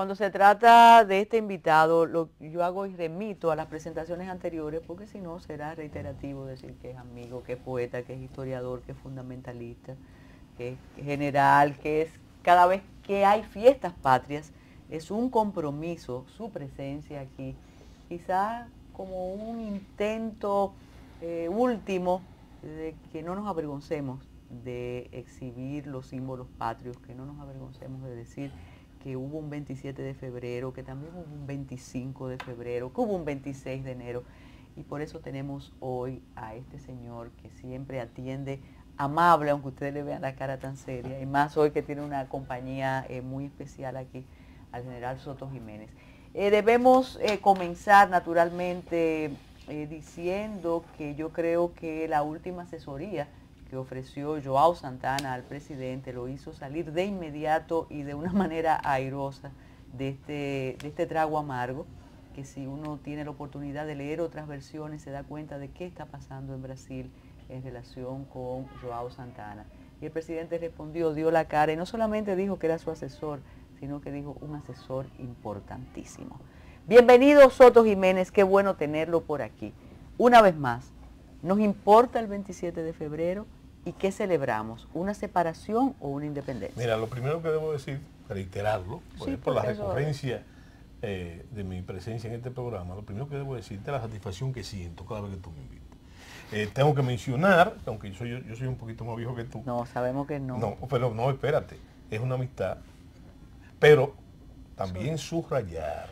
Cuando se trata de este invitado, yo hago y remito a las presentaciones anteriores, porque si no será reiterativo decir que es amigo, que es poeta, que es historiador, que es fundamentalista, que es general, que es cada vez que hay fiestas patrias, es un compromiso su presencia aquí, quizá como un intento eh, último de que no nos avergoncemos de exhibir los símbolos patrios, que no nos avergoncemos de decir que hubo un 27 de febrero, que también hubo un 25 de febrero, que hubo un 26 de enero. Y por eso tenemos hoy a este señor que siempre atiende amable, aunque ustedes le vean la cara tan seria, y más hoy que tiene una compañía eh, muy especial aquí, al general Soto Jiménez. Eh, debemos eh, comenzar naturalmente diciendo que yo creo que la última asesoría que ofreció Joao Santana al presidente lo hizo salir de inmediato y de una manera airosa de este, de este trago amargo, que si uno tiene la oportunidad de leer otras versiones se da cuenta de qué está pasando en Brasil en relación con Joao Santana. Y el presidente respondió, dio la cara y no solamente dijo que era su asesor, sino que dijo un asesor importantísimo. Bienvenido Soto Jiménez, qué bueno tenerlo por aquí. Una vez más, nos importa el 27 de febrero, ¿Y qué celebramos? ¿Una separación o una independencia? Mira, lo primero que debo decir, reiterarlo, pues, por la recurrencia eh, de mi presencia en este programa, lo primero que debo decirte es la satisfacción que siento cada vez que tú me invitas. Eh, tengo que mencionar, aunque yo soy, un poquito más viejo que tú. No, sabemos que no. No, pero no, espérate, es una amistad. Pero también subrayar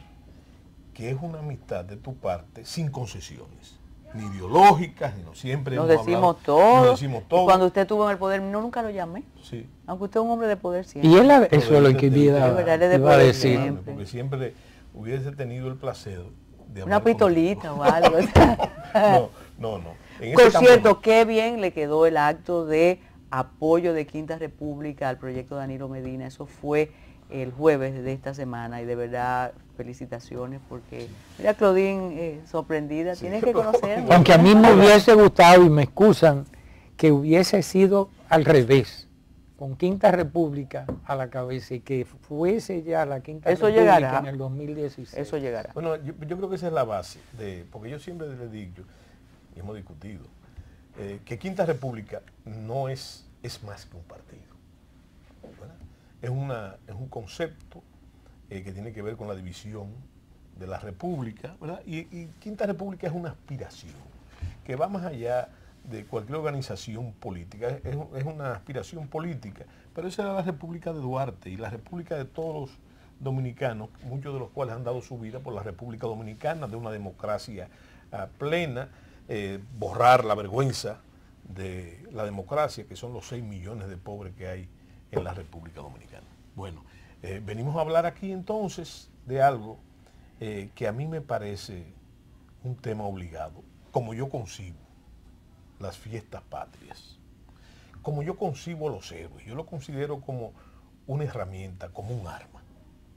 que es una amistad de tu parte sin concesiones ni ideológicas, no siempre nos decimos todo. Cuando usted estuvo en el poder, no nunca lo llamé. Aunque usted es un hombre de poder siempre. Y él eso lo que a decir. Porque siempre hubiese tenido el placer de Una pistolita o algo. no, no, no. Este Por cierto, qué bien le quedó el acto de apoyo de Quinta República al proyecto de Danilo Medina. Eso fue el jueves de esta semana y de verdad felicitaciones porque, mira Claudín eh, sorprendida, tienes que conocer. Aunque a mí me hubiese gustado, y me excusan, que hubiese sido al revés, con Quinta República a la cabeza y que fuese ya la Quinta República en el 2016. Eso llegará. Bueno, yo, creo que esa es la base, de porque yo siempre le digo, y hemos discutido, eh, que Quinta República no es, es más que un partido. Es, una, es un concepto, eh, que tiene que ver con la división de la República, ¿verdad? Y, Quinta República es una aspiración que va más allá de cualquier organización política, es, una aspiración política, pero esa era la República de Duarte y la República de todos los dominicanos, muchos de los cuales han dado su vida por la República Dominicana, de una democracia ah, plena, eh, borrar la vergüenza de la democracia, que son los 6 millones de pobres que hay en la República Dominicana. Bueno. Eh, venimos a hablar aquí entonces de algo eh, que a mí me parece un tema obligado, como yo concibo las fiestas patrias, como yo concibo los héroes, yo lo considero como una herramienta, como un arma.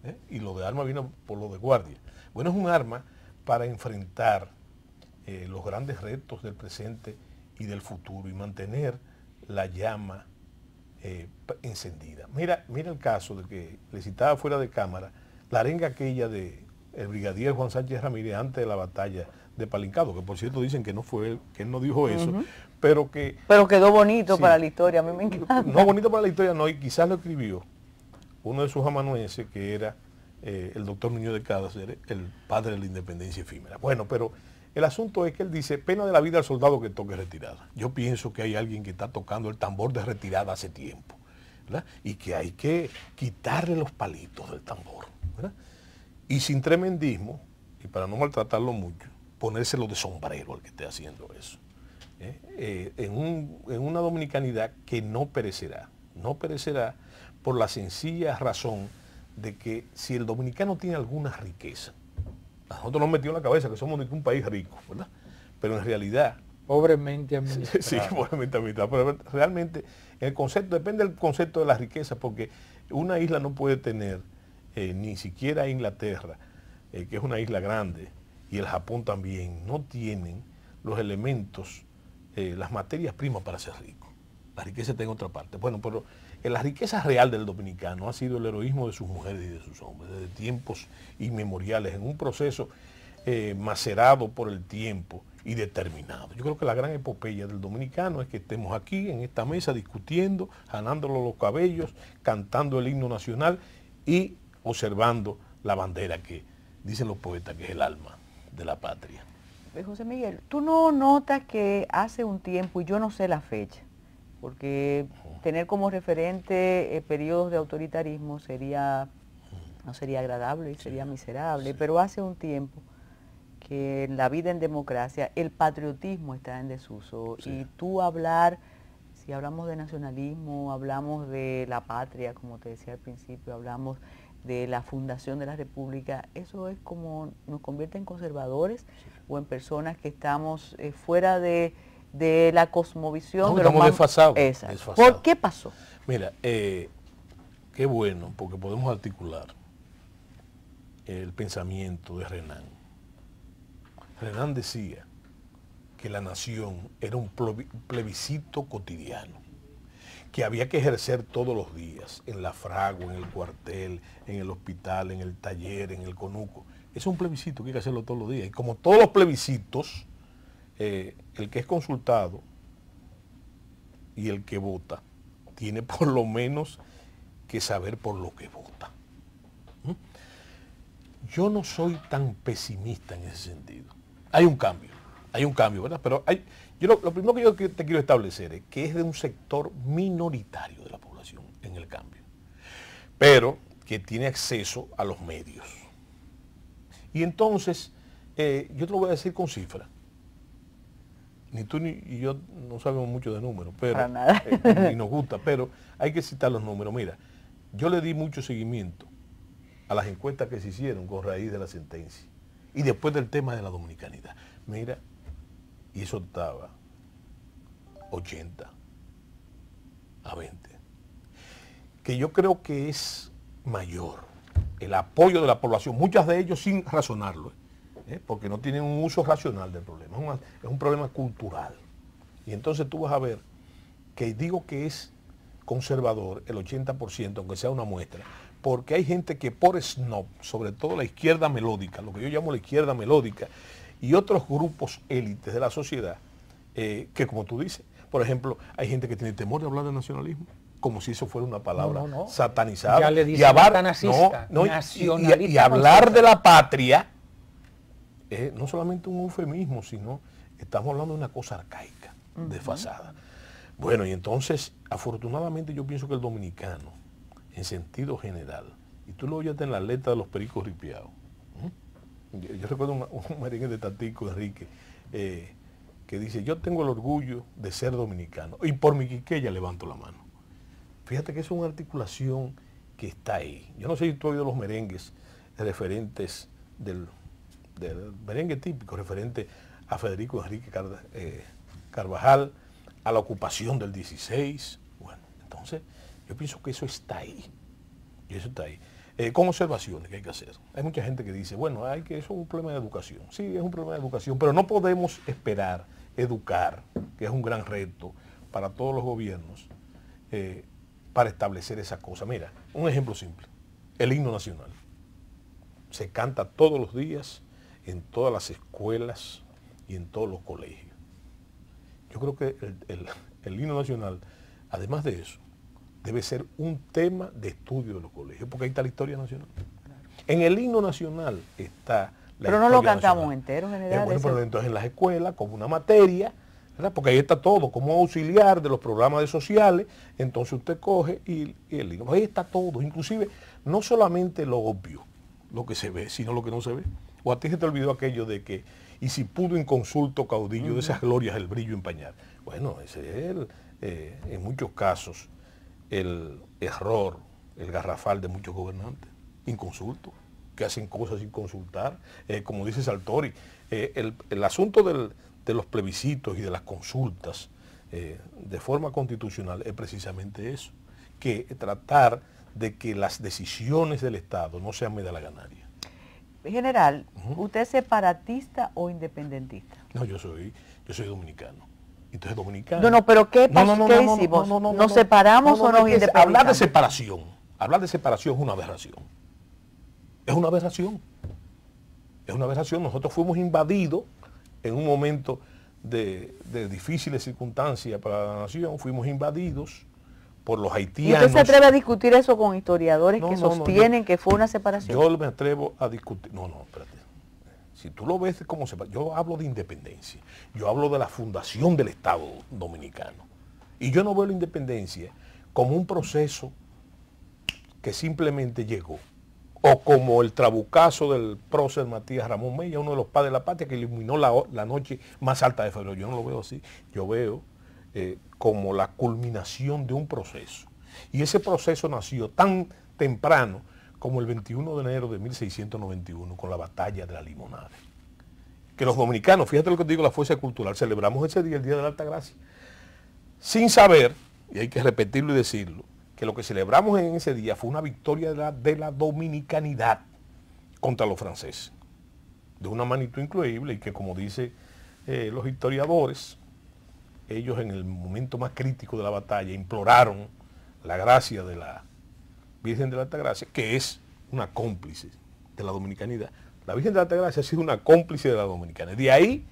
¿eh? Y lo de arma vino por lo de guardia. Bueno, es un arma para enfrentar los grandes retos del presente y del futuro y mantener la llama eh, encendida. Mira, mira el caso de que le citaba fuera de cámara, la arenga aquella de el brigadier Juan Sánchez Ramírez antes de la batalla de Palincado, que por cierto dicen que no fue él, que él no dijo eso, pero que... Pero quedó bonito para la historia, me No, bonito para la historia no, y quizás lo escribió uno de sus amanuenses, que era eh, el doctor Niño de Cáceres, el padre de la independencia efímera. Bueno, pero el asunto es que él dice, pena de la vida al soldado que toque retirada. Yo pienso que hay alguien que está tocando el tambor de retirada hace tiempo. Y que hay que quitarle los palitos del tambor. Y sin tremendismo, y para no maltratarlo mucho, ponérselo de sombrero al que esté haciendo eso. ¿eh? Eh, en, en una dominicanidad que no perecerá. No perecerá por la sencilla razón de que si el dominicano tiene alguna riqueza, nosotros nos metió en la cabeza que somos un país rico, ¿verdad? Pero en realidad... Pobremente administrado. Sí, pobremente administrado. Pero realmente el concepto, depende del concepto de la riqueza, porque una isla no puede tener eh, ni siquiera Inglaterra, eh, que es una isla grande, y el Japón también, no tienen los elementos, eh, las materias primas para ser rico. La riqueza está en otra parte. Bueno, pero la riqueza real del dominicano ha sido el heroísmo de sus mujeres y de sus hombres, desde tiempos inmemoriales, en un proceso eh, macerado por el tiempo y determinado. Yo creo que la gran epopeya del dominicano es que estemos aquí en esta mesa discutiendo, Janándolo los cabellos, cantando el himno nacional y observando la bandera que dicen los poetas que es el alma de la patria. Eh, José Miguel, tú no notas que hace un tiempo, y yo no sé la fecha, porque tener como referente eh, periodos de autoritarismo sería, no sería agradable y sería miserable, pero hace un tiempo que en la vida en democracia el patriotismo está en desuso y tú hablar si hablamos de nacionalismo, hablamos de la patria, como te decía al principio, hablamos de la fundación de la República, eso es como nos convierte en conservadores o en personas que estamos eh, fuera de de la cosmovisión. No, de estamos desfasados. ¿Por qué pasó? Mira, eh, qué bueno, porque podemos articular el pensamiento de Renan. Renan decía que la nación era un plebiscito cotidiano, que había que ejercer todos los días, en la fragua, en el cuartel, en el hospital, en el taller, en el conuco. Es un plebiscito que hay que hacerlo todos los días. Y como todos los plebiscitos, eh, el que es consultado y el que vota tiene por lo menos que saber por lo que vota. Yo no soy tan pesimista en ese sentido. Hay un cambio, hay un cambio, ¿verdad? Pero hay, yo lo, primero que yo te quiero establecer es que es de un sector minoritario de la población en el cambio, pero que tiene acceso a los medios. Y entonces, eh, yo te lo voy a decir con cifras ni tú ni yo no sabemos mucho de números, pero eh, nos gusta, pero hay que citar los números. Mira, yo le di mucho seguimiento a las encuestas que se hicieron con raíz de la sentencia y después del tema de la dominicanidad. Mira, y eso estaba 80 a 20, que yo creo que es mayor el apoyo de la población, muchas de ellos sin razonarlo, ¿eh? ¿eh? porque no tienen un uso racional del problema, es un, problema cultural. Y entonces tú vas a ver que digo que es conservador el 80%, aunque sea una muestra, porque hay gente que por snob, sobre todo la izquierda melódica, lo que yo llamo la izquierda melódica, y otros grupos élites de la sociedad, eh, que como tú dices, por ejemplo, hay gente que tiene temor de hablar de nacionalismo, como si eso fuera una palabra satanizada. Ya le y hablar de la patria no solamente un eufemismo, sino estamos hablando de una cosa arcaica, desfasada. Bueno, y entonces, afortunadamente yo pienso que el dominicano, en sentido general, y tú lo oyes en la letra de los pericos ripiados, ¿Mm? yo, recuerdo un, merengue de Tatico Enrique, eh, que dice, yo tengo el orgullo de ser dominicano, y por mi quiqueya levanto la mano. Fíjate que es una articulación que está ahí. Yo no sé si tú has oído los merengues referentes del del merengue típico referente a Federico Enrique eh, Carvajal, a la ocupación del 16. Bueno, entonces yo pienso que eso está ahí. Y eso está ahí. Eh, con observaciones que hay que hacer. Hay mucha gente que dice, bueno, hay que eso es un problema de educación. Sí, es un problema de educación, pero no podemos esperar educar, que es un gran reto para todos los gobiernos, eh, para establecer esa cosa. Mira, un ejemplo simple, el himno nacional. Se canta todos los días en todas las escuelas y en todos los colegios. Yo creo que el, himno nacional, además de eso, debe ser un tema de estudio de los colegios, porque ahí está la historia nacional. En el himno nacional está la Pero no lo cantamos enteros entero, general. Eh, bueno, pero entonces en las escuelas, como una materia, porque ahí está todo, como auxiliar de los programas de sociales, entonces usted coge y el himno. Ahí está todo, inclusive no solamente lo obvio, lo que se ve, sino lo que no se ve o a ti se te olvidó aquello de que, y si pudo inconsulto caudillo de esas glorias el brillo empañar. Bueno, ese es eh, en muchos casos el error, el garrafal de muchos gobernantes, inconsulto, que hacen cosas sin consultar. Eh, como dice Saltori, eh, el, asunto de los plebiscitos y de las consultas de forma constitucional es precisamente eso, que tratar de que las decisiones del Estado no sean medalaganaria general, ¿usted es separatista o independentista? No, yo soy, yo soy dominicano. Entonces dominicano. No, no, pero ¿qué, hicimos? ¿Nos separamos o nos independizamos? Hablar de separación, hablar de separación es una aberración. Es una aberración. Es una aberración. Nosotros fuimos invadidos en un momento de difíciles circunstancias para la nación, fuimos invadidos por los haitianos. ¿Y usted se atreve a discutir eso con historiadores que sostienen que fue una separación? Yo me atrevo a discutir, no, no, espérate. Si tú lo ves como se... Yo hablo de independencia, yo hablo de la fundación del Estado dominicano. Y yo no veo la independencia como un proceso que simplemente llegó. O como el trabucazo del prócer Matías Ramón Mella, uno de los padres de la patria que iluminó la, noche más alta de febrero. Yo no lo veo así. Yo veo eh, como la culminación de un proceso. Y ese proceso nació tan temprano como el 21 de enero de 1691 con la batalla de la limonada. Que los dominicanos, fíjate lo que digo, la fuerza cultural, celebramos ese día, el Día de la Alta Gracia, sin saber, y hay que repetirlo y decirlo, que lo que celebramos en ese día fue una victoria de la, dominicanidad contra los franceses, de una magnitud increíble y que como dicen eh, los historiadores, ellos en el momento más crítico de la batalla imploraron la gracia de la Virgen de la Altagracia, que es una cómplice de la dominicanidad. La Virgen de la Altagracia ha sido una cómplice de la dominicana. De ahí,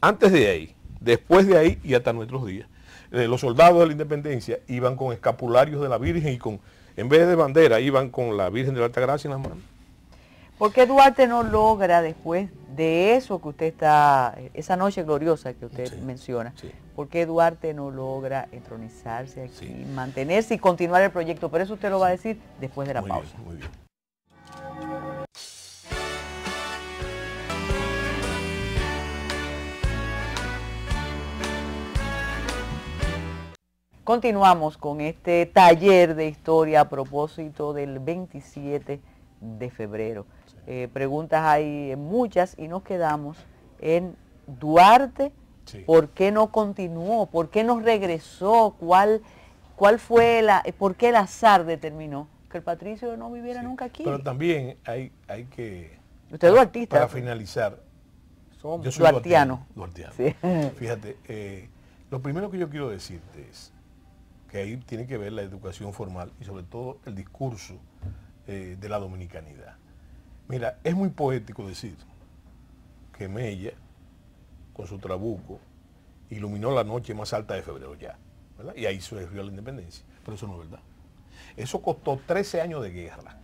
antes de ahí, después de ahí y hasta nuestros días, eh, los soldados de la independencia iban con escapularios de la Virgen y con, en vez de bandera, iban con la Virgen de la Altagracia en las manos. ¿Por qué Duarte no logra después de eso que usted está, esa noche gloriosa que usted menciona, ¿Por qué Duarte no logra entronizarse aquí, mantenerse y continuar el proyecto? Pero eso usted lo va a decir después de la pausa. muy bien. Continuamos con este taller de historia a propósito del 27 de febrero. Eh, preguntas hay muchas y nos quedamos en Duarte ¿Por qué no continuó? ¿Por qué no regresó? ¿Cuál, cuál fue la, por qué el azar determinó que el Patricio no viviera nunca aquí? Pero también hay, hay que... Usted es artista. Para pues. finalizar, Somos yo soy duartiano. duartiano. Fíjate, eh, lo primero que yo quiero decirte es que ahí tiene que ver la educación formal y sobre todo el discurso eh, de la dominicanidad. Mira, es muy poético decir que Mella con su trabuco, iluminó la noche más alta de febrero ya. Y ahí surgió la independencia. Pero eso no es verdad. Eso costó 13 años de guerra.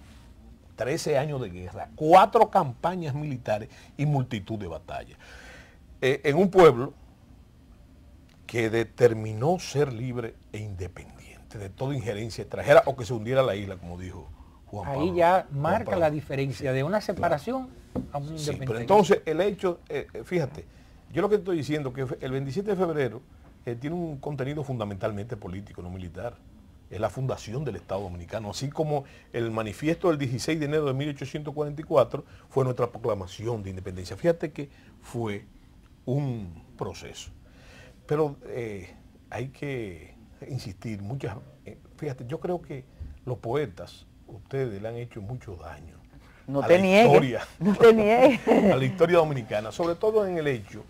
13 años de guerra, cuatro campañas militares y multitud de batallas. Eh, en un pueblo que determinó ser libre e independiente de toda injerencia extranjera o que se hundiera la isla, como dijo Juan Ahí ya marca la diferencia de una separación a una independencia. Sí, pero entonces el hecho, eh, eh, fíjate, yo lo que estoy diciendo es que el 27 de febrero eh, tiene un contenido fundamentalmente político, no militar. Es la fundación del Estado Dominicano, así como el manifiesto del 16 de enero de 1844 fue nuestra proclamación de independencia. Fíjate que fue un proceso. Pero eh, hay que insistir, muchas, eh, fíjate, yo creo que los poetas, ustedes le han hecho mucho daño no a la historia, no a la historia dominicana, sobre todo en el hecho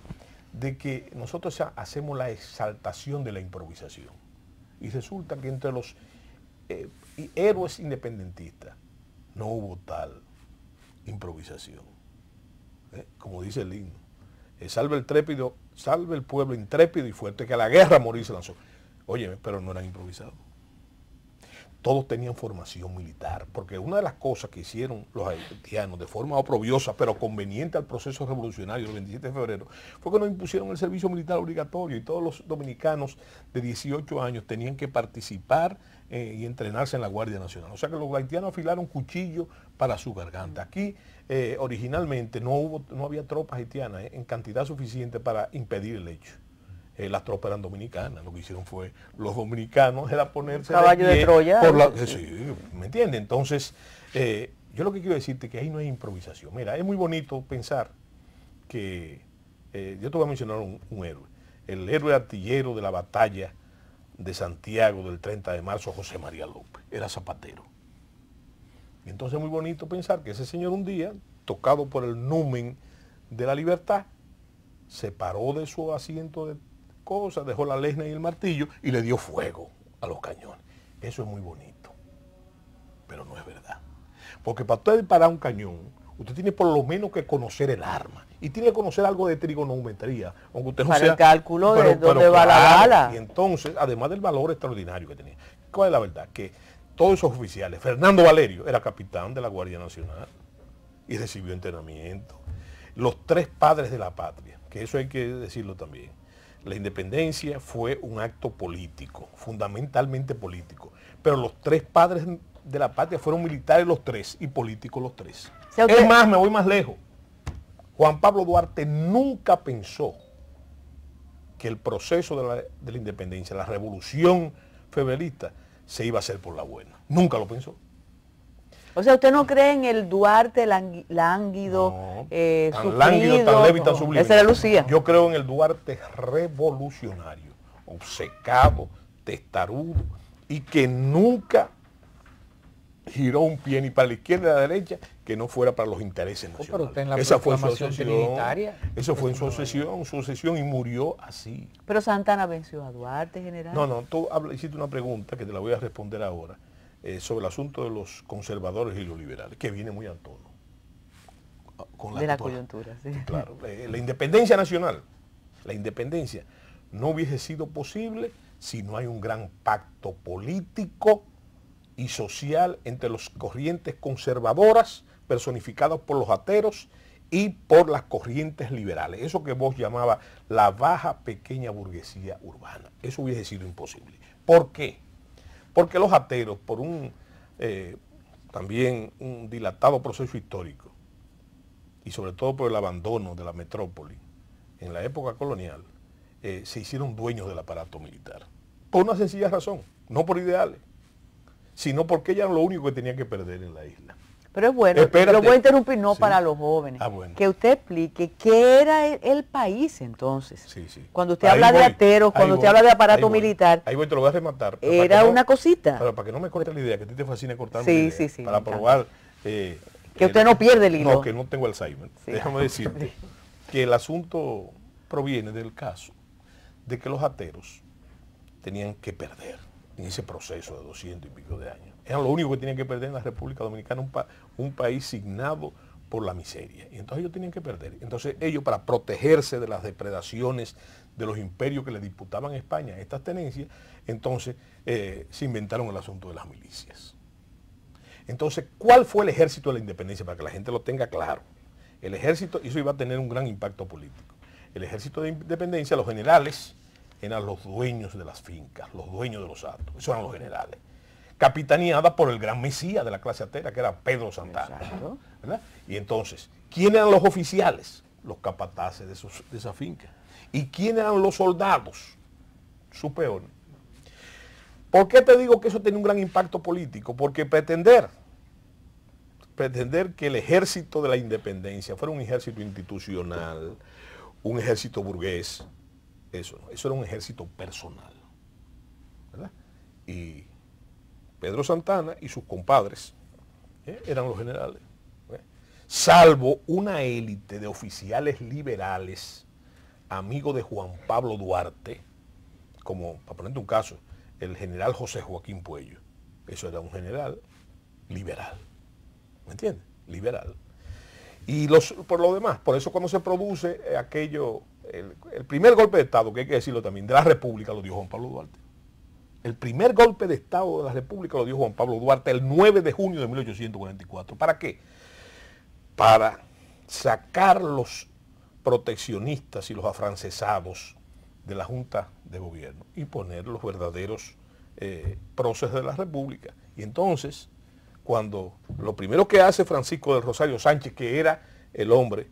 de que nosotros hacemos la exaltación de la improvisación. Y resulta que entre los eh, héroes independentistas no hubo tal improvisación. ¿Eh? Como dice el himno, eh, salve el trépido, salve el pueblo intrépido y fuerte que a la guerra morir se lanzó. Oye, pero no eran improvisados todos tenían formación militar, porque una de las cosas que hicieron los haitianos de forma oprobiosa, pero conveniente al proceso revolucionario del 27 de febrero, fue que nos impusieron el servicio militar obligatorio y todos los dominicanos de 18 años tenían que participar eh, y entrenarse en la Guardia Nacional. O sea que los haitianos afilaron cuchillo para su garganta. Aquí eh, originalmente no, hubo, no había tropas haitianas eh, en cantidad suficiente para impedir el hecho. Eh, las tropas eran dominicanas. Lo que hicieron fue los dominicanos era ponerse caballo de, Troya. Eh, sí. ¿Me entiende? Entonces, eh, yo lo que quiero decirte es que ahí no hay improvisación. Mira, es muy bonito pensar que yo te voy a mencionar un, héroe, el héroe artillero de la batalla de Santiago del 30 de marzo, José María López, era zapatero. entonces es muy bonito pensar que ese señor un día, tocado por el numen de la libertad, se paró de su asiento de cosas, dejó la lesna y el martillo y le dio fuego a los cañones. Eso es muy bonito, pero no es verdad. Porque para usted disparar un cañón, usted tiene por lo menos que conocer el arma y tiene que conocer algo de trigonometría, aunque usted no para el cálculo de va la bala. Y entonces, además del valor extraordinario que tenía, ¿cuál es la verdad? Que todos esos oficiales, Fernando Valerio era capitán de la Guardia Nacional y recibió entrenamiento. Los tres padres de la patria, que eso hay que decirlo también la independencia fue un acto político, fundamentalmente político. Pero los tres padres de la patria fueron militares los tres y políticos los tres. es más, me voy más lejos. Juan Pablo Duarte nunca pensó que el proceso de la, independencia, la revolución feminista, se iba a hacer por la buena. Nunca lo pensó. O sea, ¿usted no ah. cree en el Duarte eh, lánguido, tan lánguido, tan sublime? Esa era Lucía. Yo creo en el Duarte revolucionario, obcecado, testarudo, y que nunca giró un pie ni para la izquierda ni para la derecha que no fuera para los intereses oh, nacionales. pero en Esa fue Eso fue en sucesión, sucesión y murió así. Pero Santana venció a Duarte, general. No, no, tú hiciste una pregunta que te la voy a responder ahora eh, sobre el asunto de los conservadores y los liberales, que viene muy a tono. Ah, con la de la coyuntura, sí. Claro, eh, la independencia nacional, la independencia, no hubiese sido posible si no hay un gran pacto político y social entre las corrientes conservadoras, personificadas por los ateros, y por las corrientes liberales, eso que vos llamaba la baja pequeña burguesía urbana. Eso hubiese sido imposible. ¿Por qué? Porque los ateros, por un eh, también un dilatado proceso histórico, y sobre todo por el abandono de la metrópoli en la época colonial, eh, se hicieron dueños del aparato militar. Por una sencilla razón, no por ideales, sino porque ella era lo único que tenían que perder en la isla. Pero es bueno, pero lo voy a interrumpir, no para los jóvenes. Ah, que usted explique qué era el, país entonces. Cuando usted habla de ateros, cuando usted habla de aparato militar. Ahí voy, te lo voy a rematar. Era una cosita. para que no me corte la idea, que a ti te fascine cortar Para probar... Eh, que usted no pierde el hilo. No, que no tengo Alzheimer. Déjame decirte que el asunto proviene del caso de que los ateros tenían que perder en ese proceso de 200 y pico de años era lo único que tenían que perder en la República Dominicana, un, país signado por la miseria. Y entonces ellos tenían que perder. Entonces ellos, para protegerse de las depredaciones de los imperios que le disputaban a España estas tenencias, entonces eh, se inventaron el asunto de las milicias. Entonces, ¿cuál fue el ejército de la independencia? Para que la gente lo tenga claro. El ejército, eso iba a tener un gran impacto político. El ejército de independencia, los generales, eran los dueños de las fincas, los dueños de los actos. Eso eran los generales capitaneada por el gran Mesías de la clase atera, que era Pedro Santana. Y entonces, ¿quiénes eran los oficiales? Los capataces de, esa finca. ¿Y quiénes eran los soldados? Su peón. ¿Por qué te digo que eso tiene un gran impacto político? Porque pretender, pretender que el ejército de la independencia fuera un ejército institucional, un ejército burgués, eso, eso era un ejército personal. ¿verdad? Y Pedro Santana y sus compadres ¿eh? eran los generales. ¿eh? Salvo una élite de oficiales liberales, amigo de Juan Pablo Duarte, como, para ponerte un caso, el general José Joaquín Puello. Eso era un general liberal. ¿Me entiendes? Liberal. Y los, por lo demás, por eso cuando se produce eh, aquello, el primer golpe de Estado, que hay que decirlo también, de la República lo dio Juan Pablo Duarte. El primer golpe de Estado de la República lo dio Juan Pablo Duarte el 9 de junio de 1844. ¿Para qué? Para sacar los proteccionistas y los afrancesados de la Junta de Gobierno y poner los verdaderos eh, procesos de la República. Y entonces, cuando lo primero que hace Francisco del Rosario Sánchez, que era el hombre,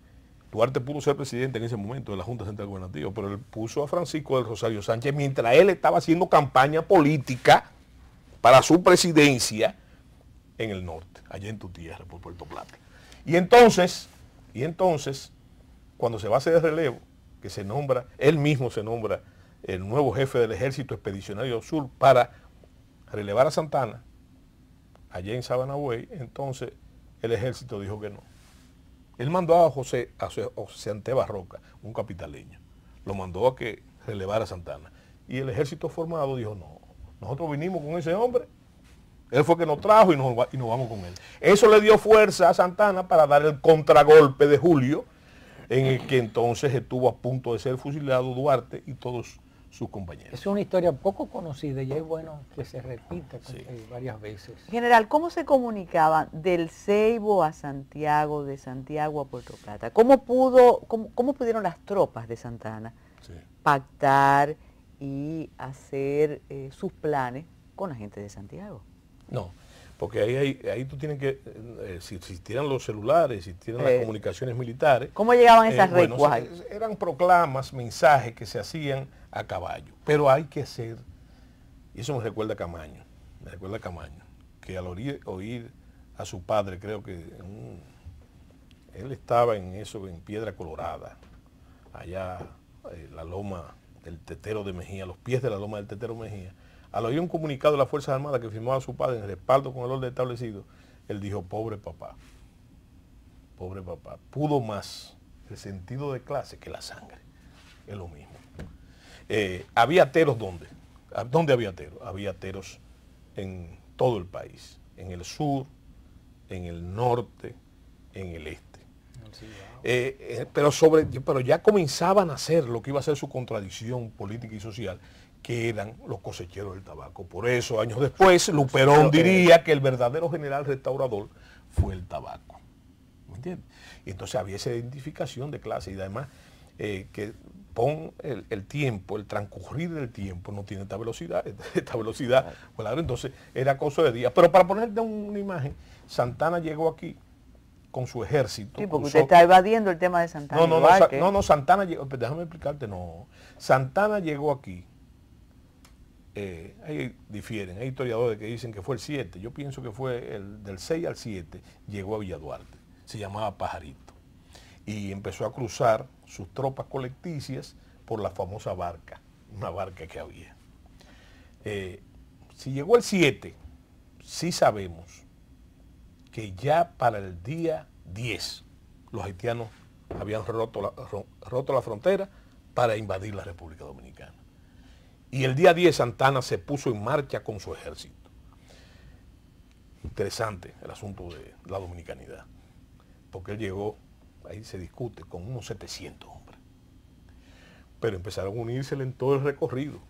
Duarte pudo ser presidente en ese momento de la Junta Central Gubernativa, pero él puso a Francisco del Rosario Sánchez mientras él estaba haciendo campaña política para su presidencia en el norte, allá en tu tierra, por Puerto Plata. Y entonces, y entonces, cuando se va a hacer el relevo, que se nombra, él mismo se nombra el nuevo jefe del ejército expedicionario sur para relevar a Santana, allá en Sabana entonces el ejército dijo que no. Él mandó a José, a José un capitaleño, lo mandó a que relevara a Santana. Y el ejército formado dijo, no, nosotros vinimos con ese hombre, él fue que nos trajo y nos, y nos vamos con él. Eso le dio fuerza a Santana para dar el contragolpe de Julio, en el que entonces estuvo a punto de ser fusilado Duarte y todos sus compañeros. Es una historia poco conocida y es bueno que se repita varias veces. General, ¿cómo se comunicaba del Ceibo a Santiago, de Santiago a Puerto Plata? ¿Cómo, pudo, cómo, pudieron las tropas de Santana pactar y hacer eh, sus planes con la gente de Santiago? No, porque ahí, ahí, tú tienes que, eh, si existieran los celulares, existieran las eh, comunicaciones militares. ¿Cómo llegaban esas eh, redes? Eran proclamas, mensajes que se hacían a caballo. Pero hay que hacer, y eso me recuerda a Camaño, me recuerda a Camaño, que al oír, a su padre, creo que él estaba en eso, en Piedra Colorada, allá en la loma del Tetero de Mejía, los pies de la loma del Tetero Mejía, al oír un comunicado de las Fuerzas Armadas que firmaba su padre en respaldo con el orden establecido, él dijo, pobre papá, pobre papá, pudo más el sentido de clase que la sangre. Es lo mismo. Eh, ¿Había ateros dónde? Ah, ¿Dónde había ateros? Había ateros en todo el país, en el sur, en el norte, en el este. Eh, eh, pero, sobre, pero ya comenzaban a hacer lo que iba a ser su contradicción política y social, que eran los cosecheros del tabaco. Por eso, años después, Luperón eh, diría que el verdadero general restaurador fue el tabaco. ¿Me entiendes? Y entonces había esa identificación de clase y además eh, que pon el, tiempo, el transcurrir del tiempo no tiene esta velocidad, esta velocidad, entonces era cosa de días. Pero para ponerte una imagen, Santana llegó aquí con su ejército. Sí, porque usted está evadiendo el tema de Santana. No, no, no, no, no, Santana llegó, déjame explicarte, no. Santana llegó aquí eh, ahí difieren, hay historiadores que dicen que fue el 7, yo pienso que fue el del 6 al 7, llegó a Villaduarte, se llamaba Pajarito, y empezó a cruzar sus tropas colecticias por la famosa barca, una barca que había. Eh, si llegó el 7, sí sabemos que ya para el día 10 los haitianos habían roto la frontera para invadir la República Dominicana. Y el día 10 Santana se puso en marcha con su ejército. Interesante el asunto de la dominicanidad, porque él llegó, ahí se discute, con unos 700 hombres. Pero empezaron a unírsele en todo el recorrido.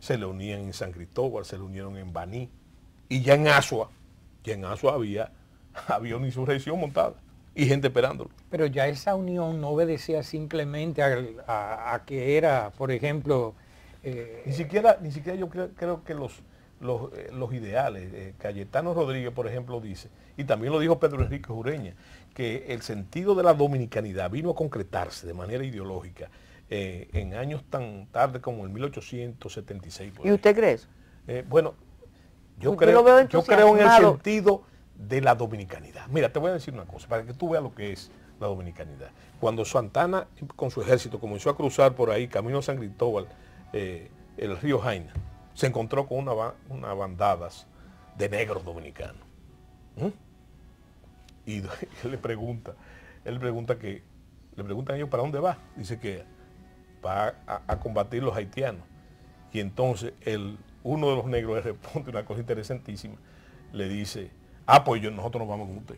Se le unían en San Cristóbal, se le unieron en Baní y ya en Asua, ya en Asua había, había una insurrección montada y gente esperándolo. Pero ya esa unión no obedecía simplemente a que era, por ejemplo, eh, ni siquiera, ni siquiera yo creo, que los, los, eh, ideales, eh, Cayetano Rodríguez, por ejemplo, dice, y también lo dijo Pedro Enrique Jureña, que el sentido de la dominicanidad vino a concretarse de manera ideológica en años tan tarde como el 1876. ¿Y usted cree eso? bueno, yo creo, yo, creo en el sentido de la dominicanidad. Mira, te voy a decir una cosa, para que tú veas lo que es la dominicanidad. Cuando Santana con su ejército comenzó a cruzar por ahí, camino a San Cristóbal, eh, el río Jaina, se encontró con una, una bandadas de negros dominicanos. ¿Mm? y Y le pregunta, él pregunta que, le preguntan ellos para dónde va. Dice que va a, combatir los haitianos. Y entonces el, uno de los negros le responde una cosa interesantísima. Le dice, ah, pues nosotros nos vamos con usted.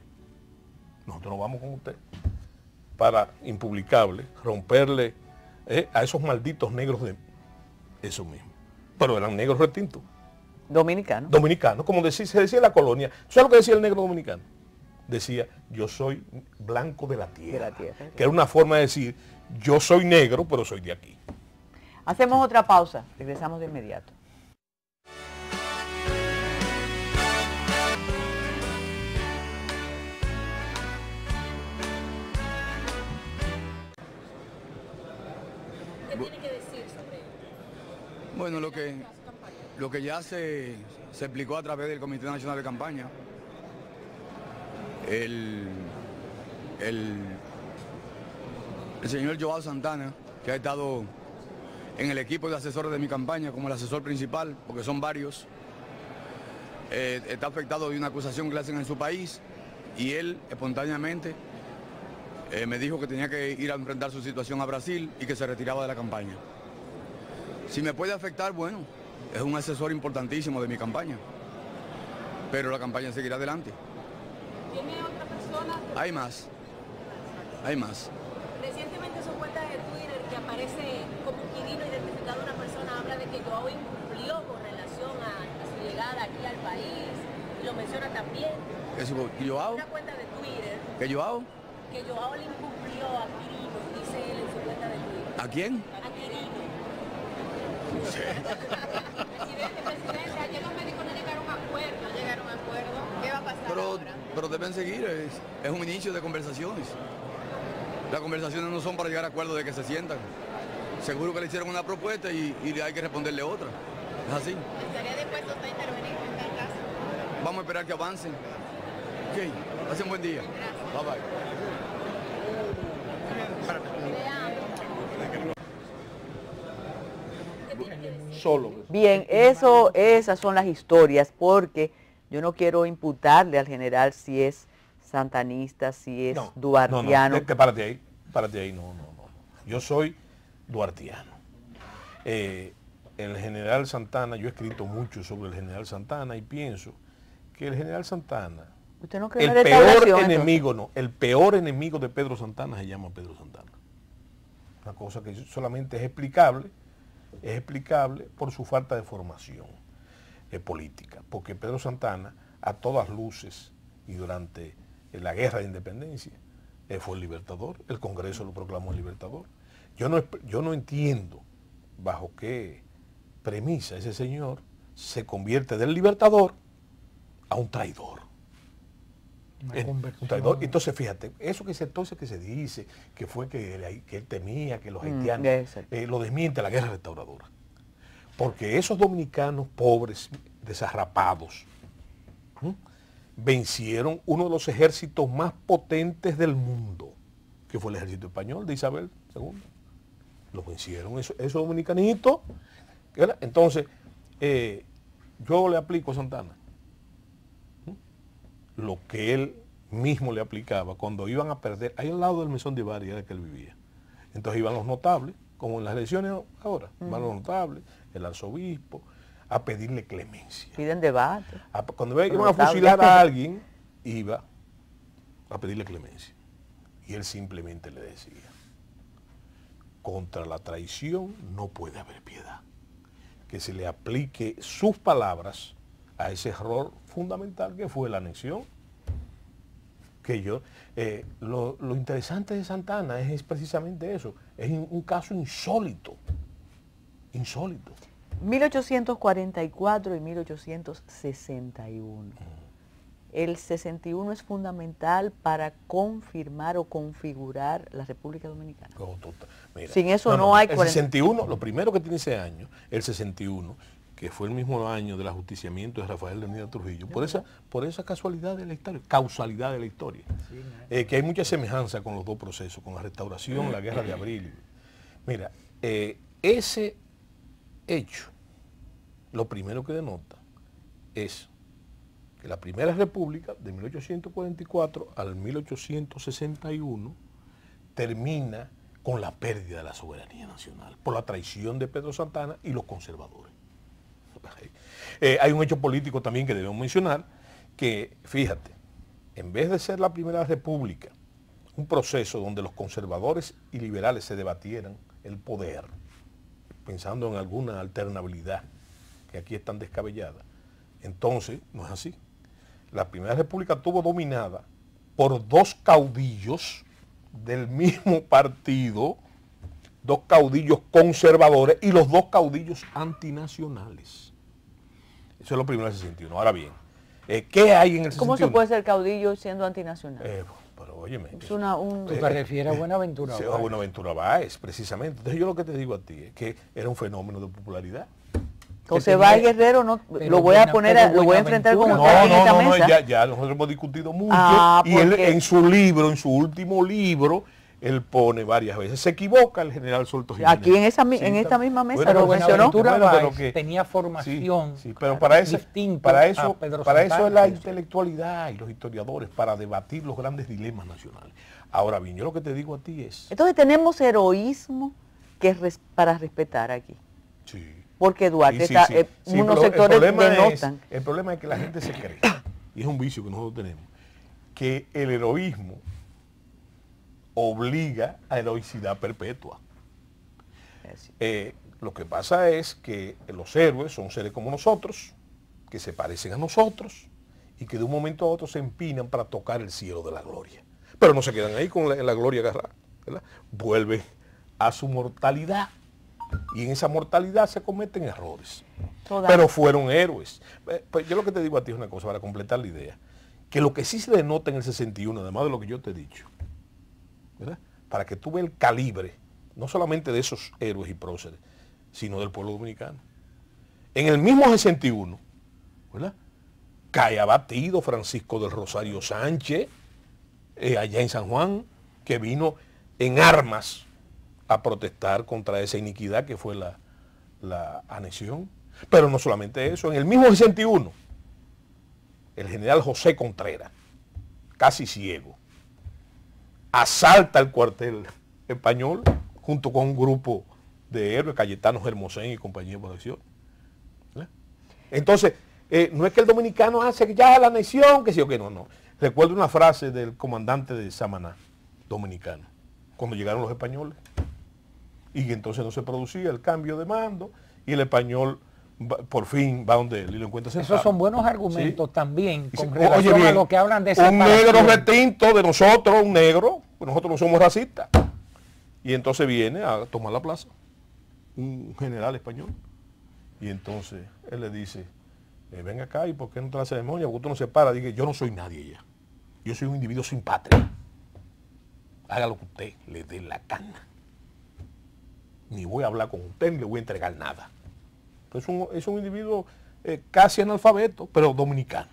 Nosotros nos vamos con usted. Para impublicable, romperle eh, a esos malditos negros de, eso mismo. Pero eran negros retintos. Dominicano. Dominicano, como se decía en la colonia. es lo que decía el negro dominicano? Decía, yo soy blanco De la tierra que era una forma de decir, yo soy negro, pero soy de aquí. Hacemos otra pausa, regresamos de inmediato. Bueno, lo que, lo que ya se, se explicó a través del Comité Nacional de Campaña, el, señor Joao Santana, que ha estado en el equipo de asesores de mi campaña como el asesor principal, porque son varios, eh, está afectado de una acusación que le hacen en su país y él espontáneamente eh, me dijo que tenía que ir a enfrentar su situación a Brasil y que se retiraba de la campaña. Si me puede afectar, bueno, es un asesor importantísimo de mi campaña. Pero la campaña seguirá adelante. ¿Tiene otra persona? Hay más. Hay más. Recientemente su cuenta de Twitter que aparece como Quirino identificado a una persona habla de que Joao incumplió con relación a, su llegada aquí al país. Y lo menciona también. ¿Qué Joao? Una cuenta de Twitter. ¿Que Joao? Que Joao le incumplió a Quirino, dice él en su cuenta de Twitter. ¿A quién? Presidente, ayer los médicos no llegaron a acuerdo, ¿Qué va a pasar pero, Pero deben seguir, es, un inicio de conversaciones. Las conversaciones no son para llegar a acuerdos de que se sientan. Seguro que le hicieron una propuesta y, hay que responderle otra. Es así. dispuesto usted intervenir en tal caso? Vamos a esperar que avancen. Ok, un buen día. Gracias. Solo. Bien, eso, esas son las historias, porque yo no quiero imputarle al general si es santanista, si es duartiano. No, no, ahí, ahí, no, no, no. Yo soy duartiano. Eh, el general Santana, yo he escrito mucho sobre el general Santana y pienso que el general Santana, ¿Usted el peor enemigo, no, el peor enemigo de Pedro Santana se llama Pedro Santana. Una cosa que solamente es explicable es explicable por su falta de formación eh, política, porque Pedro Santana, a todas luces y durante eh, la guerra de independencia, eh, fue el libertador, el Congreso lo proclamó el libertador. Yo no, yo no entiendo bajo qué premisa ese señor se convierte del libertador a un traidor. Entonces, fíjate, eso que se, entonces que se dice, que fue que, él temía, que los mm, haitianos, eh, lo desmiente la guerra restauradora. Porque esos dominicanos pobres, desarrapados, vencieron uno de los ejércitos más potentes del mundo, que fue el ejército español de Isabel II. Los vencieron esos, dominicanitos. Entonces, eh, yo le aplico a Santana lo que él mismo le aplicaba cuando iban a perder, ahí al lado del mesón de Ibar era que él vivía. Entonces iban los notables, como en las elecciones ahora, ...iban los notables, el arzobispo, a pedirle clemencia. Piden debate. cuando iban a fusilar a alguien, iba a pedirle clemencia. Y él simplemente le decía, contra la traición no puede haber piedad. Que se le aplique sus palabras a ese error fundamental que fue la anexión. Que yo, eh, lo, interesante de Santana es, precisamente eso, es un, caso insólito, insólito. 1844 y 1861. El 61 es fundamental para confirmar o configurar la República Dominicana. Oh, Sin eso no, hay hay... El 61, lo primero que tiene ese año, el 61, que fue el mismo año del ajusticiamiento de Rafael Leonidas Trujillo, por esa, por esa casualidad de la historia, causalidad de la historia, eh, que hay mucha semejanza con los dos procesos, con la restauración, la guerra de abril. Mira, eh, ese hecho, lo primero que denota es que la Primera República de 1844 al 1861 termina con la pérdida de la soberanía nacional por la traición de Pedro Santana y los conservadores. Pues, eh, hay un hecho político también que debemos mencionar, que fíjate, en vez de ser la primera república, un proceso donde los conservadores y liberales se debatieran el poder, pensando en alguna alternabilidad, que aquí están descabelladas, descabellada, entonces no es así. La primera república estuvo dominada por dos caudillos del mismo partido, dos caudillos conservadores y los dos caudillos antinacionales. Eso es lo primero del 61. Ahora bien, eh, ¿qué hay en el 61? ¿Cómo se puede ser caudillo siendo antinacional? Eh, pero óyeme. Es una, ¿Tú te refieres a Buenaventura Báez? A Buenaventura Báez, precisamente. Entonces yo lo que te digo a ti es que era un fenómeno de popularidad. José Baez Guerrero no lo voy a poner a, lo voy a enfrentar como no, no, en esta no, mesa. No, ya, ya nosotros hemos discutido mucho ah, y él en su libro, en su último libro, él pone varias veces. Se equivoca el general Solto Jiménez. Aquí en, esta misma mesa lo mencionó. que, tenía formación pero para, eso, para eso es la intelectualidad y los historiadores, para debatir los grandes dilemas nacionales. Ahora bien, yo lo que te digo a ti es... Entonces tenemos heroísmo que es para respetar aquí. Sí. Porque Duarte está, eh, unos sectores el notan el problema es que la gente se cree, y es un vicio que nosotros tenemos, que el heroísmo obliga a heroicidad perpetua. Eh, lo que pasa es que los héroes son seres como nosotros, que se parecen a nosotros y que de un momento a otro se empinan para tocar el cielo de la gloria. Pero no se quedan ahí con la, gloria agarrada, vuelve a su mortalidad y en esa mortalidad se cometen errores. Pero fueron héroes. Eh, pues yo lo que te digo a ti es una cosa para completar la idea, que lo que sí se denota en el 61, además de lo que yo te he dicho, para que tuve el calibre, no solamente de esos héroes y próceres, sino del pueblo dominicano. En el mismo 61, Cae abatido Francisco del Rosario Sánchez, eh, allá en San Juan, que vino en armas a protestar contra esa iniquidad que fue la, la anexión. Pero no solamente eso, en el mismo 61, el general José Contreras, casi ciego, asalta el cuartel español junto con un grupo de héroes, Cayetanos Hermosén y compañía de protección. Entonces, eh, no es que el dominicano hace que ya la nación, que sí o que no, no. Recuerdo una frase del comandante de Samaná, dominicano, cuando llegaron los españoles. Y entonces no se producía el cambio de mando y el español por fin va donde él y lo encuentra Esos son buenos argumentos también con lo que hablan de Un negro retinto de nosotros, un negro, pues nosotros no somos racistas. Y entonces viene a tomar la plaza, un general español. Y entonces él le dice, eh, ven acá y ¿por qué no te la ceremonia? Porque no se para. Dije, yo no soy nadie ya. Yo soy un individuo sin patria. Haga lo que usted le dé la gana. Ni voy a hablar con usted ni le voy a entregar nada. Pues es un individuo eh, casi analfabeto, pero dominicano.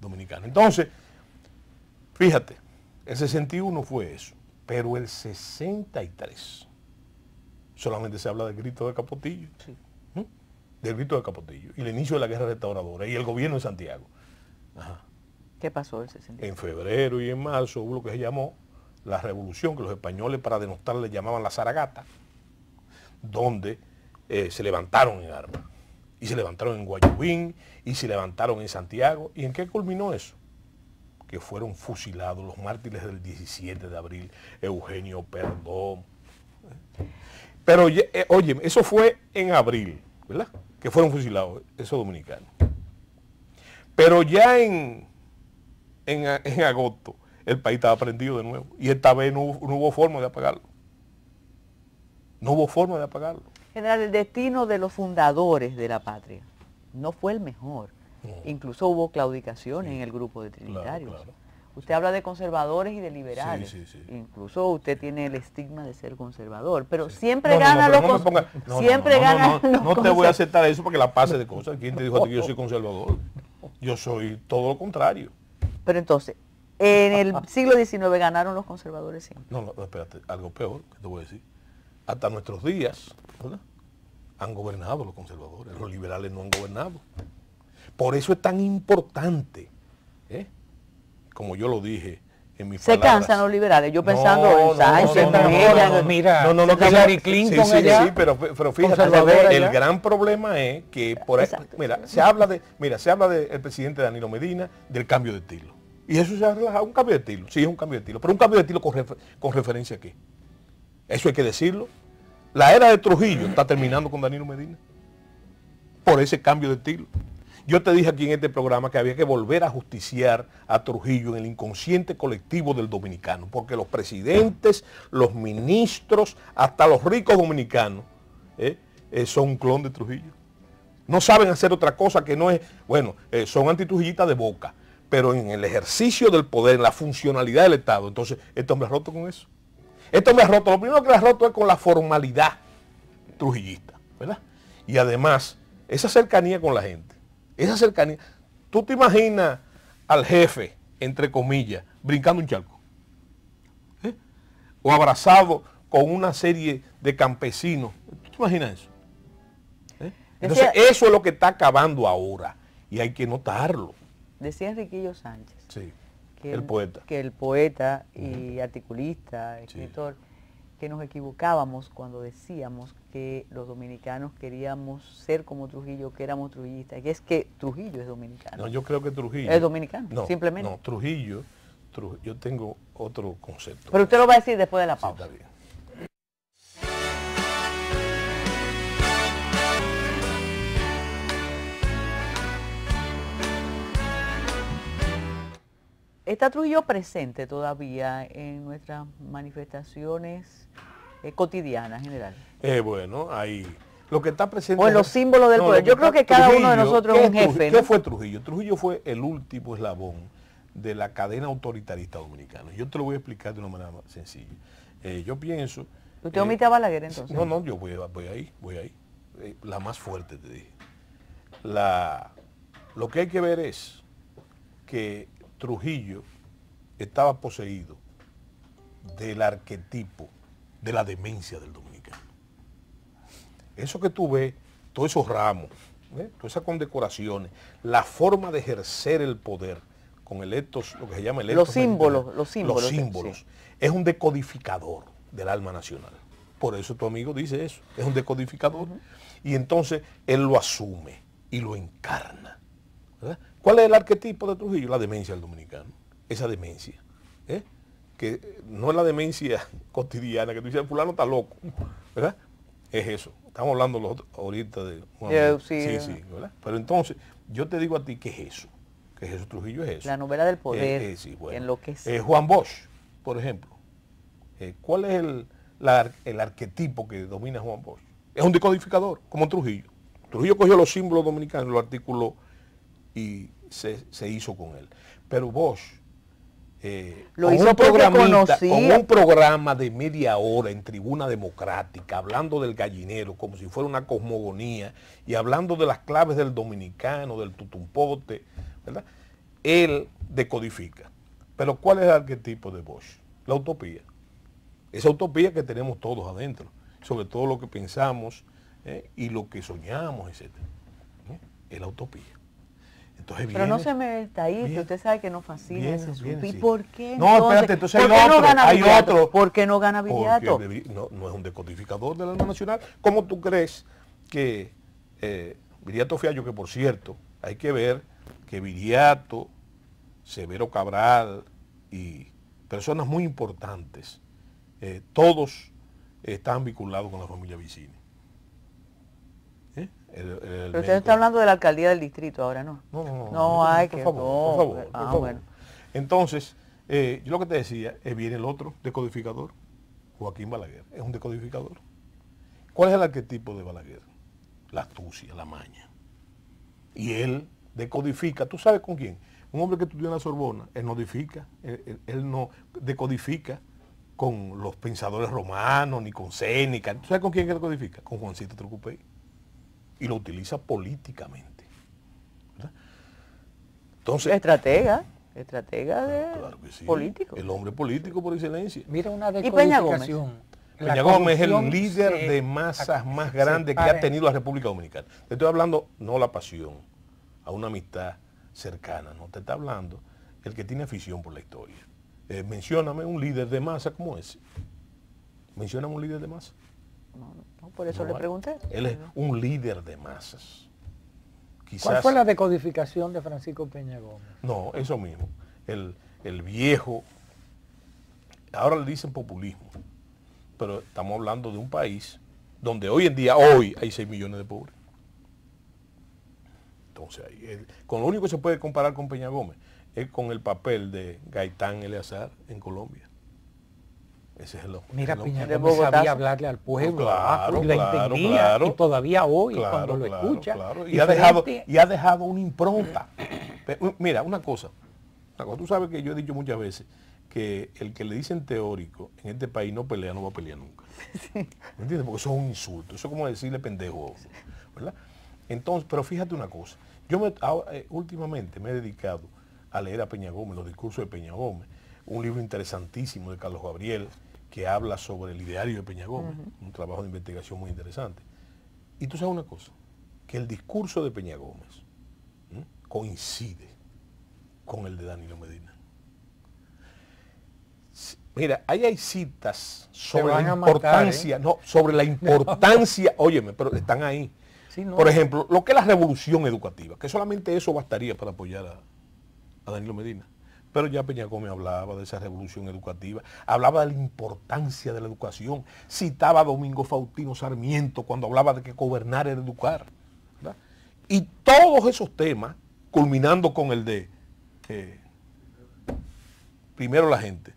Dominicano. Entonces, fíjate, el 61 fue eso, pero el 63 solamente se habla del grito de Capotillo. ¿Mm? Del grito de Capotillo. Y el inicio de la guerra restauradora y el gobierno de Santiago. ¿Qué pasó el 61? En febrero y en marzo hubo lo que se llamó la revolución, que los españoles para denostarle llamaban la Zaragata, donde eh, se levantaron en armas. Y se levantaron en Guayubín, y se levantaron en Santiago. ¿Y en qué culminó eso? Que fueron fusilados los mártires del 17 de abril, Eugenio Perdón. Pero, eh, oye, eso fue en abril, ¿verdad? Que fueron fusilados esos dominicanos. Pero ya en, en, agosto, el país estaba prendido de nuevo. Y esta vez no hubo forma de apagarlo. No hubo forma de apagarlo general, el destino de los fundadores de la patria no fue el mejor. Incluso hubo claudicaciones en el grupo de trinitarios. Usted habla de conservadores y de liberales. Incluso usted tiene el estigma de ser conservador, pero siempre gana los siempre No te voy a aceptar eso porque la pase de cosas. ¿Quién te dijo que yo soy conservador? Yo soy todo lo contrario. Pero entonces, en el siglo XIX ganaron los conservadores siempre. No, no, espérate, algo peor que te voy a decir hasta nuestros días, ¿verdad? han gobernado los conservadores, los liberales no han gobernado. Por eso es tan importante, ¿eh? como yo lo dije, en se cansan los liberales, yo pensando en Sánchez, mira, no, no, no, Hillary Clinton sí, sí, sí, pero, pero fíjate, el gran problema es que por mira, se habla de, mira, se habla del presidente Danilo Medina del cambio de estilo. Y eso se ha relajado, un cambio de estilo, sí es un cambio de estilo, pero un cambio de estilo con, con referencia a qué? Eso hay que decirlo. La era de Trujillo está terminando con Danilo Medina por ese cambio de estilo. Yo te dije aquí en este programa que había que volver a justiciar a Trujillo en el inconsciente colectivo del dominicano, porque los presidentes, los ministros, hasta los ricos dominicanos eh, eh, son un clon de Trujillo. No saben hacer otra cosa que no es, bueno, eh, son antitrujillitas de boca, pero en el ejercicio del poder, en la funcionalidad del Estado, entonces este hombre ha roto con eso. Esto me ha roto. Lo primero que me ha roto es con la formalidad trujillista, ¿verdad? Y además, esa cercanía con la gente. Esa cercanía. Tú te imaginas al jefe, entre comillas, brincando un charco. ¿Eh? O abrazado con una serie de campesinos. ¿Tú te imaginas eso? ¿Eh? Entonces, eso es lo que está acabando ahora. Y hay que notarlo. Decía Enriquillo Sánchez. Sí el, poeta, que el poeta y articulista, escritor, que nos equivocábamos cuando decíamos que los dominicanos queríamos ser como Trujillo, que éramos trujillistas, Y es que Trujillo es dominicano. No, yo creo que Trujillo es dominicano, simplemente. No, Trujillo, yo tengo otro concepto. Pero usted lo va a decir después de la pausa. Está Trujillo presente todavía en nuestras manifestaciones eh, cotidianas, general. Eh, bueno, ahí lo que está presente. O en los símbolos del poder. Yo creo que cada uno de nosotros es un jefe. ¿Qué fue Trujillo? Trujillo fue el último eslabón de la cadena autoritarista dominicana. Yo te lo voy a explicar de una manera sencilla. Eh, yo pienso. ¿Usted eh, omite a Balaguer entonces? No, no, yo voy, ahí, voy ahí. la más fuerte te dije. La, lo que hay que ver es que Trujillo estaba poseído del arquetipo de la demencia del dominicano. Eso que tú ves, todos esos ramos, ¿eh? todas esas condecoraciones, la forma de ejercer el poder con el lo que se llama el Los símbolos, los símbolos. Es un decodificador del alma nacional. Por eso tu amigo dice eso, es un decodificador. Y entonces él lo asume y lo encarna. ¿Cuál es el arquetipo de Trujillo? La demencia del dominicano. Esa demencia. ¿eh? Que no es la demencia cotidiana, que tú dices, fulano está loco. ¿Verdad? Es eso. Estamos hablando ahorita de... sí, sí, ¿verdad? Pero entonces, yo te digo a ti, que es eso? Que Jesús Trujillo es eso. La novela del poder. en lo que Juan Bosch, por ejemplo. Eh, ¿Cuál es el, el arquetipo que domina Juan Bosch? Es un decodificador, como Trujillo. Trujillo cogió los símbolos dominicanos, los artículos y se, hizo con él. Pero Bosch, eh, Lo hizo un con un programa de media hora en tribuna democrática, hablando del gallinero como si fuera una cosmogonía y hablando de las claves del dominicano, del tutumpote, ¿verdad? Él decodifica. Pero ¿cuál es el arquetipo de Bosch? La utopía. Esa utopía que tenemos todos adentro, sobre todo lo que pensamos ¿eh? y lo que soñamos, etc. ¿eh? Es la utopía. Pero no se me está ahí, usted sabe que no fascina ese ¿Y por qué? No, espérate, entonces hay otro, gana hay otro. ¿Por qué no gana Viriato? Porque no, es un decodificador del alma nacional. ¿Cómo tú crees que eh, Viriato Fiallo, que por cierto, hay que ver que Viriato, Severo Cabral y personas muy importantes, eh, todos están vinculados con la familia Vicini. Pero usted está hablando de la alcaldía del distrito ahora, ¿no? No, no, no. hay que... Ah, bueno. Entonces, eh, yo lo que te decía, eh, viene el otro decodificador, Joaquín Balaguer, es un decodificador. ¿Cuál es el arquetipo de Balaguer? La astucia, la maña. Y él decodifica, ¿tú sabes con quién? Un hombre que estudió en la Sorbona, él no él, no decodifica con los pensadores romanos, ni con Sénica, ¿Tú sabes con quién él decodifica? Con Juancito Trucupey y lo utiliza políticamente. Entonces, estratega, estratega de político. El hombre político por excelencia. Mira una ¿Y Peña Gómez es el líder de masas más grande que ha tenido la República Dominicana. Te estoy hablando, no la pasión, a una amistad cercana, no te está hablando el que tiene afición por la historia. mencioname eh, mencióname un líder de masa como ese. Mencióname un líder de masa. No, por eso le pregunté. Él es un líder de masas. ¿Cuál fue la decodificación de Francisco Peña Gómez? No, eso mismo. El, el viejo, ahora le dicen populismo, pero estamos hablando de un país donde hoy en día, hoy, hay 6 millones de pobres. Entonces, con lo único que se puede comparar con Peña Gómez es con el papel de Gaitán Eleazar en Colombia. Ese es Mira, Peña Gómez sabía hablarle al pueblo, claro, ah, la y todavía hoy cuando lo escucha. Y, ha dejado, y ha dejado una impronta. mira, una cosa, tú sabes que yo he dicho muchas veces que el que le dicen teórico en este país no pelea, no va a pelear nunca. ¿Me entiendes? Porque eso es un insulto, eso es como decirle pendejo. ¿verdad? Entonces, pero fíjate una cosa, yo eh, últimamente me he dedicado a leer a Peña Gómez, los discursos de Peña Gómez, un libro interesantísimo de Carlos Gabriel, que habla sobre el ideario de Peña Gómez, un trabajo de investigación muy interesante. Y tú sabes una cosa, que el discurso de Peña Gómez coincide con el de Danilo Medina. Mira, ahí hay citas sobre la importancia, ¿eh? no, sobre la importancia, óyeme, pero están ahí. Por ejemplo, lo que es la revolución educativa, que solamente eso bastaría para apoyar a Danilo Medina. Pero ya Peña Gómez hablaba de esa revolución educativa, hablaba de la importancia de la educación, citaba a Domingo Faustino Sarmiento cuando hablaba de que gobernar era educar. Y todos esos temas, culminando con el de eh, primero la gente,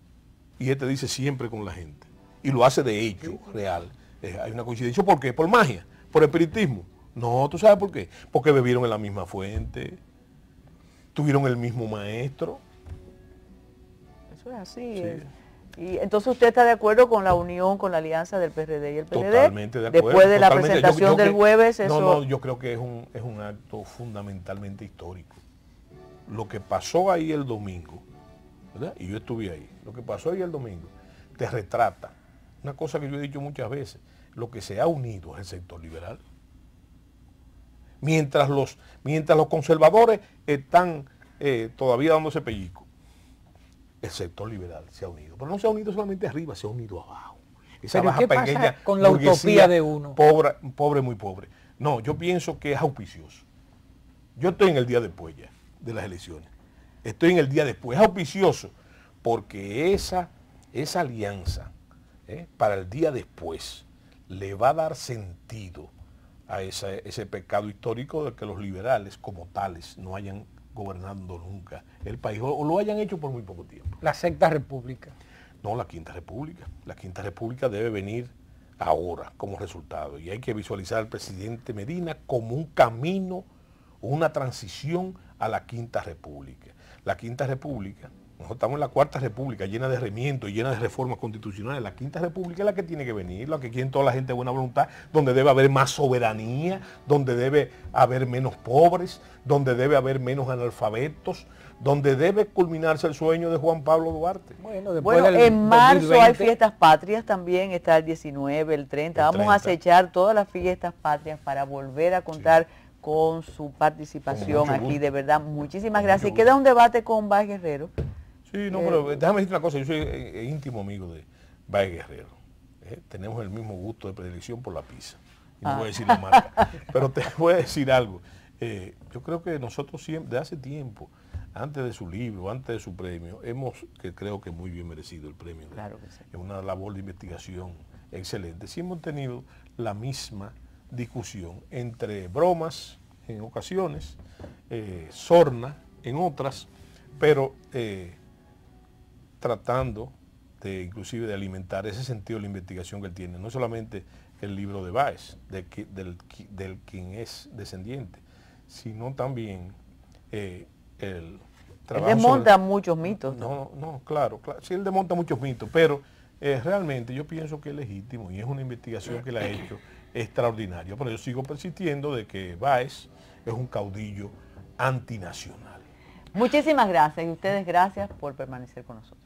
y este dice siempre con la gente, y lo hace de hecho real. Eh, hay una coincidencia, ¿por qué? Por magia, por espiritismo. No, ¿tú sabes por qué? Porque bebieron en la misma fuente, tuvieron el mismo maestro así. Y entonces usted está de acuerdo con la unión, con la alianza del PRD y el PRD. Totalmente de acuerdo. Después de la presentación del jueves, No, no, yo creo que es un, acto fundamentalmente histórico. Lo que pasó ahí el domingo, Y yo estuve ahí. Lo que pasó ahí el domingo te retrata una cosa que yo he dicho muchas veces. Lo que se ha unido es el sector liberal. Mientras los, mientras los conservadores están eh, todavía dándose pellizco el sector liberal se ha unido. Pero no se ha unido solamente arriba, se ha unido abajo. Esa qué pasa con la utopía de uno? Pobre, pobre, muy pobre. No, yo pienso que es auspicioso. Yo estoy en el día después ya, de las elecciones. Estoy en el día después. Es auspicioso porque esa, esa alianza eh, para el día después le va a dar sentido a ese pecado histórico de que los liberales como tales no hayan gobernando nunca el país, o, lo hayan hecho por muy poco tiempo. La sexta república. No, la quinta república. La quinta república debe venir ahora como resultado. Y hay que visualizar al presidente Medina como un camino, una transición a la quinta república. La quinta república nosotros estamos en la Cuarta República, llena de y llena de reformas constitucionales. La Quinta República es la que tiene que venir, la que quiere toda la gente de buena voluntad, donde debe haber más soberanía, donde debe haber menos pobres, donde debe haber menos analfabetos, donde debe culminarse el sueño de Juan Pablo Duarte. Bueno, después en marzo hay fiestas patrias también, está el 19, el 30. Vamos a acechar todas las fiestas patrias para volver a contar. con su participación aquí, de verdad. Muchísimas gracias. queda un debate con Vázquez Guerrero, Sí, no, pero eh, déjame decirte una cosa, yo soy eh, eh, íntimo amigo de Valle Guerrero. tenemos el mismo gusto de predilección por la pizza. Y no ah. voy a decir la marca. pero te voy a decir algo. yo creo que nosotros siempre, de hace tiempo, antes de su libro, antes de su premio, hemos, que creo que muy bien merecido el premio, claro que sí. es una labor de investigación excelente, sí hemos tenido la misma discusión entre bromas en ocasiones, sorna en otras, pero tratando de, inclusive de alimentar ese sentido de la investigación que él tiene, no solamente el libro de Baez, de, del, del, quien es descendiente, sino también eh, el trabajo... Él desmonta muchos mitos. No, no, claro, claro, sí, él desmonta muchos mitos, pero eh, realmente yo pienso que es legítimo y es una investigación que él ha hecho extraordinaria, pero yo sigo persistiendo de que Baez es un caudillo antinacional. Muchísimas gracias y ustedes gracias por permanecer con nosotros.